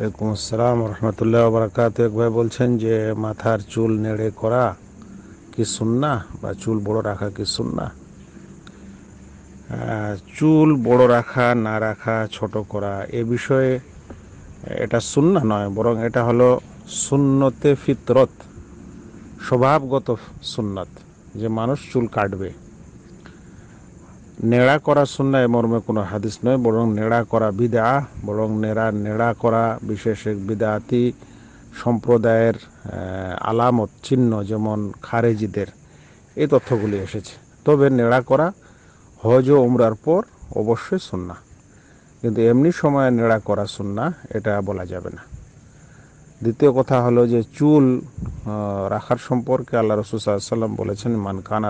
এরকম আসসালাম রহমতুল্লাহ বরাকাত এক ভাই বলছেন যে মাথার চুল নেড়ে করা কি সুন্না বা চুল বড় রাখা কি সুন্না চুল বড় রাখা না রাখা ছোট করা এ বিষয়ে এটা সুন্না নয় বরং এটা হলো সুন্নতে ফিতরত স্বভাবগত সুন্নাত যে মানুষ চুল কাটবে নেড়া করা সুন্নায় এ মর্মে কোনো হাদিস নয় বরং নেড়া করা বিদা বরং নেড়া নেড়া করা বিশেষ এক বিদাতি সম্প্রদায়ের আলামত চিহ্ন যেমন খারেজিদের এই তথ্যগুলি এসেছে তবে নেড়া করা হজ ও উমরার পর অবশ্যই সুন্না কিন্তু এমনি সময়ে নেড়া করা সুন্না এটা বলা যাবে না দ্বিতীয় কথা হলো যে চুল রাখার সম্পর্কে আল্লাহ রসুল সাল্লাম বলেছেন মান খান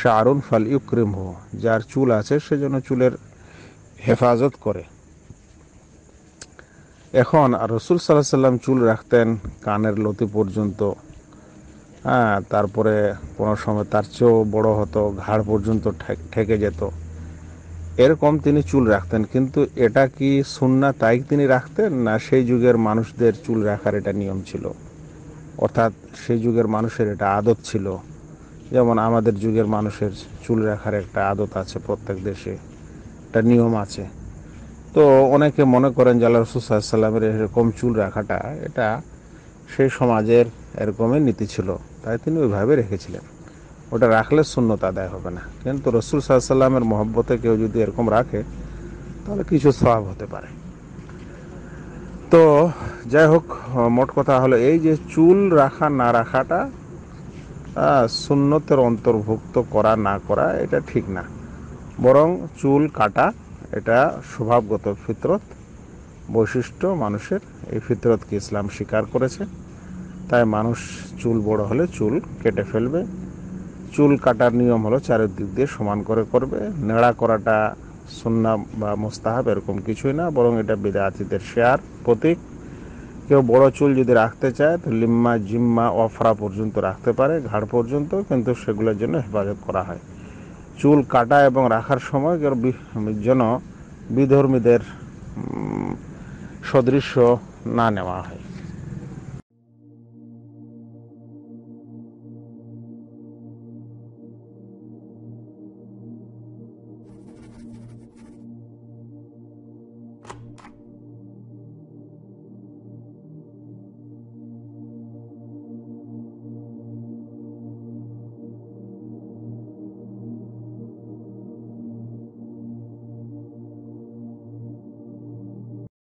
শাহরুন ফাল ইউক্রিম হো যার চুল আছে সেজন্য চুলের হেফাজত করে এখন আর রসুল সাল্লাহ সাল্লাম চুল রাখতেন কানের লতি পর্যন্ত হ্যাঁ তারপরে কোনো সময় তার চেয়েও বড় হতো ঘাড় পর্যন্ত ঠেকে যেত এরকম তিনি চুল রাখতেন কিন্তু এটা কি সুন্না তাই তিনি রাখতেন না সেই যুগের মানুষদের চুল রাখার এটা নিয়ম ছিল অর্থাৎ সেই যুগের মানুষের এটা আদত ছিল যেমন আমাদের যুগের মানুষের চুল রাখার একটা আদত আছে প্রত্যেক দেশে একটা নিয়ম আছে তো অনেকে মনে করেন যে আল্লাহ রসুলামের এরকম চুল রাখাটা এটা সেই সমাজের এরকমই নীতি ছিল তাই তিনি ওইভাবে রেখেছিলেন ওটা রাখলে শূন্যতা আদায় হবে না কিন্তু রসুল সাহাশাল্লামের মহব্বতে কেউ যদি এরকম রাখে তাহলে কিছু স্বভাব হতে পারে তো যাই হোক মোট কথা হলো এই যে চুল রাখা না রাখাটা সুন্নতের অন্তর্ভুক্ত করা না করা এটা ঠিক না বরং চুল কাটা এটা স্বভাবগত ফিতরত বৈশিষ্ট্য মানুষের এই ফিতরতকে ইসলাম স্বীকার করেছে তাই মানুষ চুল বড় হলে চুল কেটে ফেলবে চুল কাটার নিয়ম হলো চারিদিক দিয়ে সমান করে করবে নেড়া করাটা সুন্না বা মোস্তাহাব এরকম কিছুই না বরং এটা বিদায়াতিদের শেয়ার প্রতীক কেউ বড় চুল যদি রাখতে চায় তো লিম্মা জিম্মা অফরা পর্যন্ত রাখতে পারে ঘাড় পর্যন্ত কিন্তু সেগুলোর জন্য হেফাজত করা হয় চুল কাটা এবং রাখার সময় যেন বিধর্মীদের সদৃশ্য না নেওয়া হয়